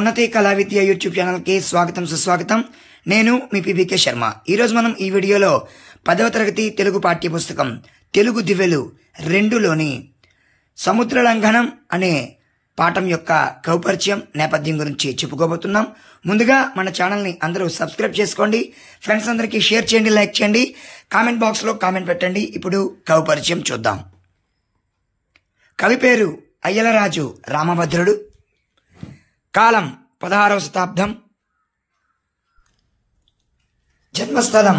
సర్వోన్నతి కళా విద్య యూట్యూబ్ ఛానల్కి స్వాగతం సుస్వాగతం నేను మీ పిబికే శర్మ ఈరోజు మనం ఈ వీడియోలో పదవ తరగతి తెలుగు పాఠ్యపుస్తకం తెలుగు దివెలు రెండులోని సముద్ర లంఘనం అనే పాఠం యొక్క కౌపరిచయం నేపథ్యం గురించి చెప్పుకోబోతున్నాం ముందుగా మన ఛానల్ని అందరూ సబ్స్క్రైబ్ చేసుకోండి ఫ్రెండ్స్ అందరికీ షేర్ చేయండి లైక్ చేయండి కామెంట్ బాక్స్లో కామెంట్ పెట్టండి ఇప్పుడు కౌపరిచయం చూద్దాం కవి పేరు అయ్యలరాజు రామభద్రుడు కాలం పదహారవ శతాబ్దం జన్మస్థలం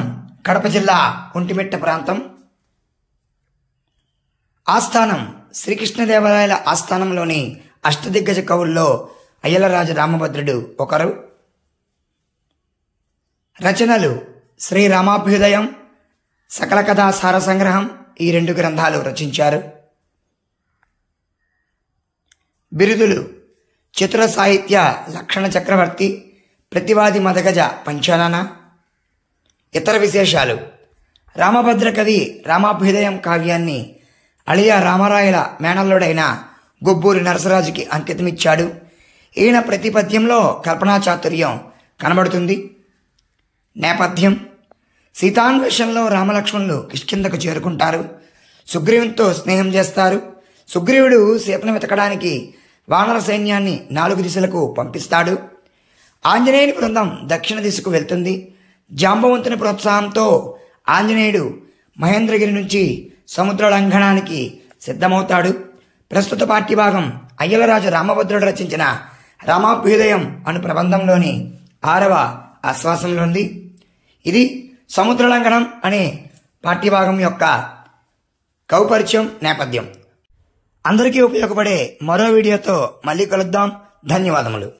కడప జిల్లా ఒంటిమిట్ట ప్రాంతం ఆస్థానం శ్రీకృష్ణదేవరాయల ఆస్థానంలోని అష్టదిగ్గజ కవుల్లో అయ్యలరాజు రామభద్రుడు ఒకరు రచనలు శ్రీ రామాభ్యుదయం సకల కథా సార సంగ్రహం ఈ రెండు గ్రంథాలు రచించారు బిరుదులు చిత్ర సాహిత్య లక్షణ చక్రవర్తి ప్రతివాది మదగజ పంచాలన ఇతర విశేషాలు రామభద్ర కవి రామాభ్యుదయం కావ్యాన్ని అళియా రామరాయల మేనల్లుడైన గుబ్బూరి నరసరాజుకి అంకితమిచ్చాడు ఈయన ప్రతిపద్యంలో కల్పనా చాతుర్యం కనబడుతుంది నేపథ్యం సీతాన్వేషంలో రామలక్ష్మణులు కిష్కిందకు చేరుకుంటారు సుగ్రీవంతో స్నేహం చేస్తారు సుగ్రీవుడు సీతను వెతకడానికి వానర సైన్యాన్ని నాలుగు దిశలకు పంపిస్తాడు ఆంజనేయుని బృందం దక్షిణ దిశకు వెళ్తుంది జాంబవంతుని ప్రోత్సాహంతో ఆంజనేయుడు మహేంద్రగిరి నుంచి సముద్ర లంఘనానికి సిద్ధమవుతాడు ప్రస్తుత పాఠ్యభాగం అయ్యలరాజు రామభద్రుడు రచించిన రామాభ్యుదయం అను ప్రబంధంలోని ఆరవ ఆశ్వాసంలో ఉంది ఇది సముద్రలంఘనం అనే పాఠ్యభాగం యొక్క కౌపరిచయం నేపథ్యం అందరికీ ఉపయోగపడే మరో వీడియోతో మళ్ళీ కలుద్దాం ధన్యవాదములు